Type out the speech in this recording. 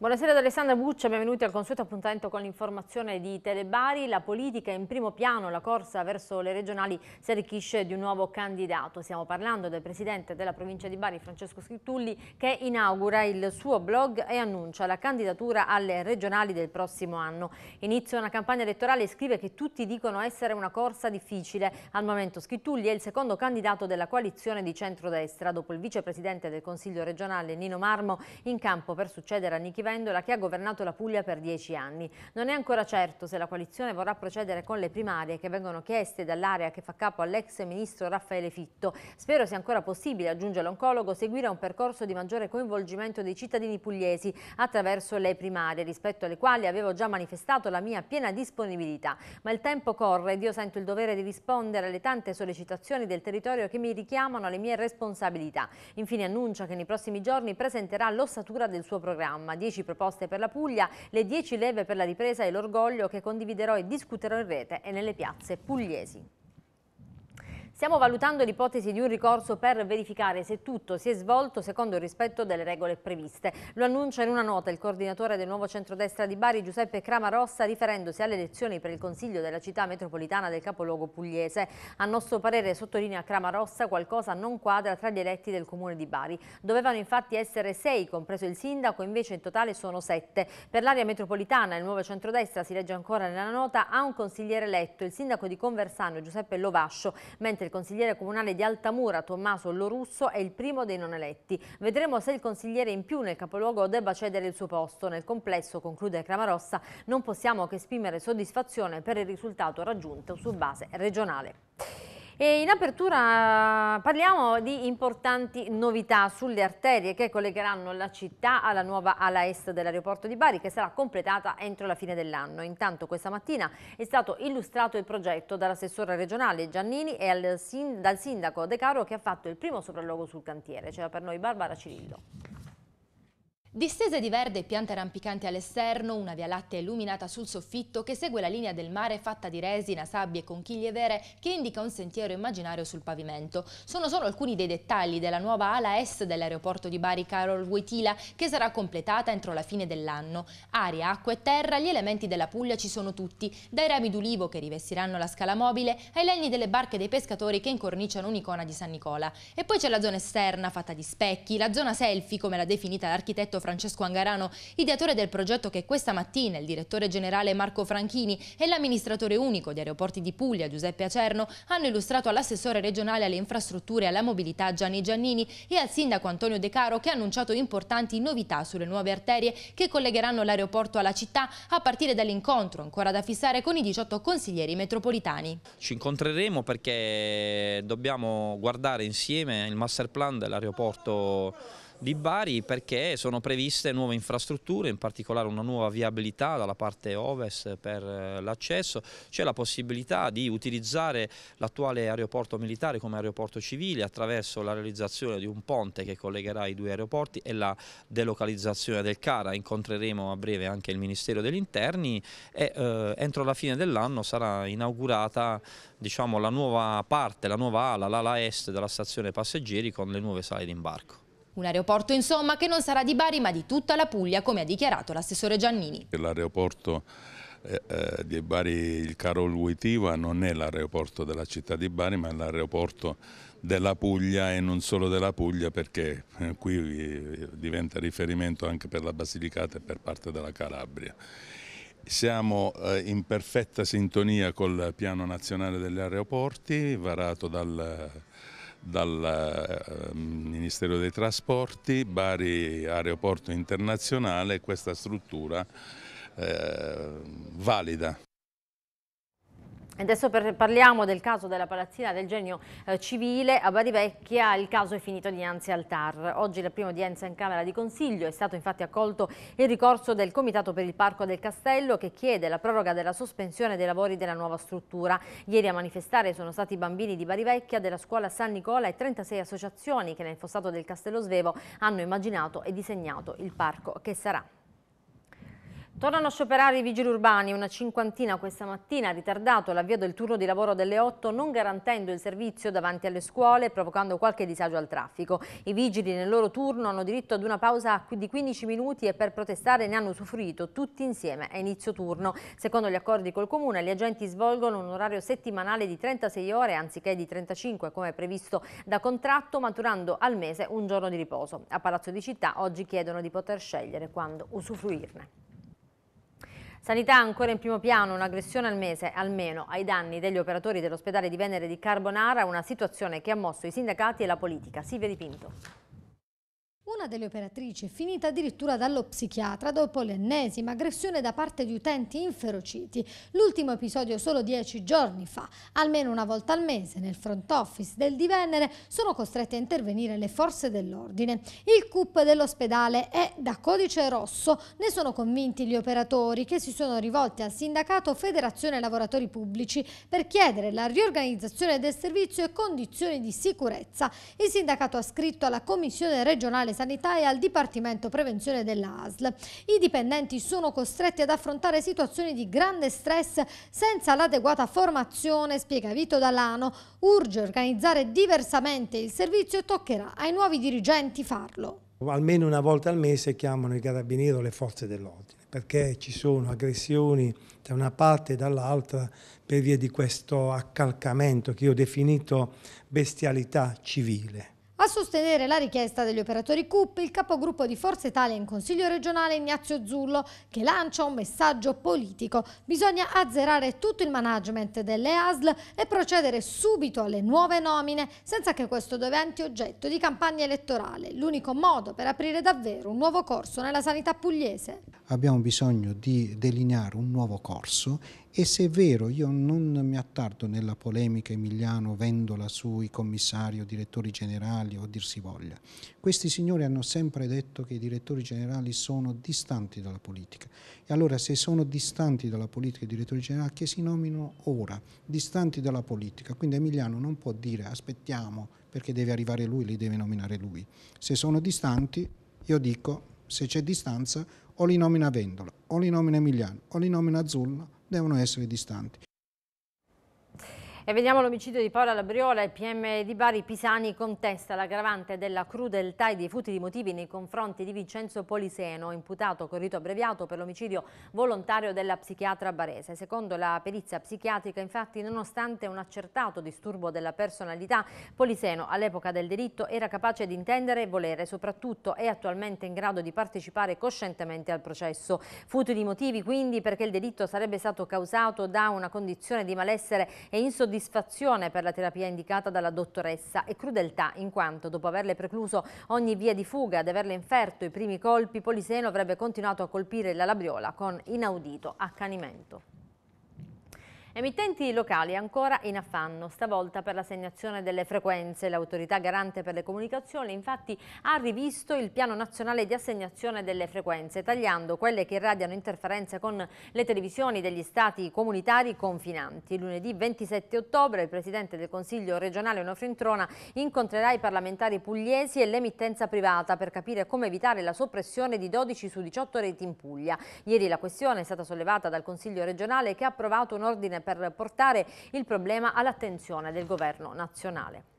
Buonasera ad Alessandra Buccia, benvenuti al consueto appuntamento con l'informazione di Telebari. La politica in primo piano, la corsa verso le regionali si arricchisce di un nuovo candidato. Stiamo parlando del presidente della provincia di Bari, Francesco Scrittulli, che inaugura il suo blog e annuncia la candidatura alle regionali del prossimo anno. Inizia una campagna elettorale e scrive che tutti dicono essere una corsa difficile. Al momento Scrittulli è il secondo candidato della coalizione di centrodestra, dopo il vicepresidente del Consiglio regionale Nino Marmo, in campo per succedere a Nichi Vendola che ha governato la Puglia per dieci anni. Non è ancora certo se la coalizione vorrà procedere con le primarie che vengono chieste dall'area che fa capo all'ex ministro Raffaele Fitto. Spero sia ancora possibile, aggiunge l'oncologo, seguire un percorso di maggiore coinvolgimento dei cittadini pugliesi attraverso le primarie, rispetto alle quali avevo già manifestato la mia piena disponibilità. Ma il tempo corre ed io sento il dovere di rispondere alle tante sollecitazioni del territorio che mi richiamano alle mie responsabilità. Infine annuncia che nei prossimi giorni presenterà l'ossatura del suo programma, 10 10 proposte per la Puglia, le 10 leve per la ripresa e l'orgoglio che condividerò e discuterò in rete e nelle piazze pugliesi. Stiamo valutando l'ipotesi di un ricorso per verificare se tutto si è svolto secondo il rispetto delle regole previste. Lo annuncia in una nota il coordinatore del nuovo centrodestra di Bari, Giuseppe Cramarossa, riferendosi alle elezioni per il Consiglio della città metropolitana del capoluogo pugliese. A nostro parere, sottolinea Cramarossa, qualcosa non quadra tra gli eletti del comune di Bari. Dovevano infatti essere sei, compreso il sindaco, invece in totale sono sette. Per l'area metropolitana il nuovo centrodestra, si legge ancora nella nota, ha un consigliere eletto, il sindaco di Conversano Giuseppe Lovascio, mentre il il consigliere comunale di Altamura, Tommaso Lorusso, è il primo dei non eletti. Vedremo se il consigliere in più nel capoluogo debba cedere il suo posto. Nel complesso, conclude Cramarossa, non possiamo che esprimere soddisfazione per il risultato raggiunto su base regionale. E in apertura eh, parliamo di importanti novità sulle arterie che collegheranno la città alla nuova ala est dell'aeroporto di Bari che sarà completata entro la fine dell'anno. Intanto questa mattina è stato illustrato il progetto dall'assessore regionale Giannini e dal sindaco De Caro che ha fatto il primo sopralluogo sul cantiere. C'era per noi Barbara Cirillo. Distese di verde e piante rampicanti all'esterno, una via lattea illuminata sul soffitto che segue la linea del mare fatta di resina, sabbie e conchiglie vere che indica un sentiero immaginario sul pavimento. Sono solo alcuni dei dettagli della nuova ala est dell'aeroporto di Bari Carol Wojtyla che sarà completata entro la fine dell'anno. Aria, acqua e terra, gli elementi della Puglia ci sono tutti, dai rami d'ulivo che rivestiranno la scala mobile ai legni delle barche dei pescatori che incorniciano un'icona di San Nicola. E poi c'è la zona esterna fatta di specchi, la zona selfie come l'ha definita l'architetto Francesco Angarano, ideatore del progetto che questa mattina il direttore generale Marco Franchini e l'amministratore unico di Aeroporti di Puglia Giuseppe Acerno hanno illustrato all'assessore regionale alle infrastrutture e alla mobilità Gianni Giannini e al sindaco Antonio De Caro che ha annunciato importanti novità sulle nuove arterie che collegheranno l'aeroporto alla città a partire dall'incontro ancora da fissare con i 18 consiglieri metropolitani. Ci incontreremo perché dobbiamo guardare insieme il master plan dell'aeroporto di Bari perché sono previste nuove infrastrutture, in particolare una nuova viabilità dalla parte ovest per eh, l'accesso, c'è la possibilità di utilizzare l'attuale aeroporto militare come aeroporto civile attraverso la realizzazione di un ponte che collegherà i due aeroporti e la delocalizzazione del CARA, incontreremo a breve anche il Ministero degli Interni e eh, entro la fine dell'anno sarà inaugurata diciamo, la nuova parte, la nuova ala, l'ala est della stazione passeggeri con le nuove sale di imbarco. Un aeroporto insomma che non sarà di Bari ma di tutta la Puglia come ha dichiarato l'assessore Giannini. L'aeroporto eh, eh, di Bari, il Carol Wojtyla, non è l'aeroporto della città di Bari ma è l'aeroporto della Puglia e non solo della Puglia perché eh, qui eh, diventa riferimento anche per la Basilicata e per parte della Calabria. Siamo in perfetta sintonia col piano nazionale degli aeroporti varato dal dal ehm, Ministero dei Trasporti, Bari Aeroporto Internazionale, questa struttura eh, valida. Adesso per, parliamo del caso della palazzina del genio eh, civile a Badivecchia, il caso è finito dinanzi al TAR. Oggi la prima udienza in Camera di Consiglio è stato infatti accolto il ricorso del Comitato per il Parco del Castello che chiede la proroga della sospensione dei lavori della nuova struttura. Ieri a manifestare sono stati i bambini di Badivecchia, della scuola San Nicola e 36 associazioni che nel fossato del Castello Svevo hanno immaginato e disegnato il parco che sarà. Tornano a scioperare i vigili urbani, una cinquantina questa mattina, ha ritardato l'avvio del turno di lavoro delle 8, non garantendo il servizio davanti alle scuole, provocando qualche disagio al traffico. I vigili nel loro turno hanno diritto ad una pausa di 15 minuti e per protestare ne hanno usufruito tutti insieme a inizio turno. Secondo gli accordi col Comune, gli agenti svolgono un orario settimanale di 36 ore anziché di 35 come previsto da contratto, maturando al mese un giorno di riposo. A Palazzo di Città oggi chiedono di poter scegliere quando usufruirne. Sanità ancora in primo piano, un'aggressione al mese, almeno ai danni degli operatori dell'ospedale di Venere di Carbonara, una situazione che ha mosso i sindacati e la politica. Silvia Dipinto. Una delle operatrici è finita addirittura dallo psichiatra dopo l'ennesima aggressione da parte di utenti inferociti, l'ultimo episodio solo dieci giorni fa. Almeno una volta al mese nel front office del di Venere, sono costrette a intervenire le forze dell'ordine. Il CUP dell'ospedale è da codice rosso, ne sono convinti gli operatori che si sono rivolti al sindacato Federazione Lavoratori Pubblici per chiedere la riorganizzazione del servizio e condizioni di sicurezza. Il sindacato ha scritto alla Commissione regionale Regionale Sanità e al Dipartimento Prevenzione dell'ASL. I dipendenti sono costretti ad affrontare situazioni di grande stress senza l'adeguata formazione, spiega Vito Dallano. Urge organizzare diversamente il servizio e toccherà ai nuovi dirigenti farlo. Almeno una volta al mese chiamano i carabinieri o le forze dell'ordine perché ci sono aggressioni da una parte e dall'altra per via di questo accalcamento che io ho definito bestialità civile. A sostenere la richiesta degli operatori CUP, il capogruppo di Forza Italia in Consiglio regionale Ignazio Zullo, che lancia un messaggio politico. Bisogna azzerare tutto il management delle ASL e procedere subito alle nuove nomine, senza che questo diventi oggetto di campagna elettorale, l'unico modo per aprire davvero un nuovo corso nella sanità pugliese abbiamo bisogno di delineare un nuovo corso e se è vero, io non mi attardo nella polemica Emiliano Vendola sui commissari o direttori generali o dir si voglia. Questi signori hanno sempre detto che i direttori generali sono distanti dalla politica. E allora se sono distanti dalla politica i direttori generali che si nomino ora, distanti dalla politica. Quindi Emiliano non può dire aspettiamo perché deve arrivare lui, li deve nominare lui. Se sono distanti, io dico se c'è distanza o li nomina Vendola, o li nomina Emiliano, o li nomina Azzullo, devono essere distanti. E vediamo l'omicidio di Paola Labriola, il PM di Bari Pisani contesta l'aggravante della crudeltà e dei futili motivi nei confronti di Vincenzo Poliseno, imputato con rito abbreviato per l'omicidio volontario della psichiatra barese. Secondo la perizia psichiatrica, infatti, nonostante un accertato disturbo della personalità, Poliseno all'epoca del delitto era capace di intendere e volere, soprattutto è attualmente in grado di partecipare coscientemente al processo. Futili motivi quindi perché il delitto sarebbe stato causato da una condizione di malessere e insoddisfazione insoddisfazione per la terapia indicata dalla dottoressa e crudeltà in quanto dopo averle precluso ogni via di fuga ed averle inferto i primi colpi, Poliseno avrebbe continuato a colpire la labriola con inaudito accanimento. Emittenti locali ancora in affanno, stavolta per l'assegnazione delle frequenze. L'autorità garante per le comunicazioni infatti ha rivisto il piano nazionale di assegnazione delle frequenze, tagliando quelle che irradiano interferenze con le televisioni degli stati comunitari confinanti. Lunedì 27 ottobre il Presidente del Consiglio regionale Onofrio Introna incontrerà i parlamentari pugliesi e l'emittenza privata per capire come evitare la soppressione di 12 su 18 reti in Puglia. Ieri la questione è stata sollevata dal Consiglio regionale che ha approvato un ordine per portare il problema all'attenzione del governo nazionale.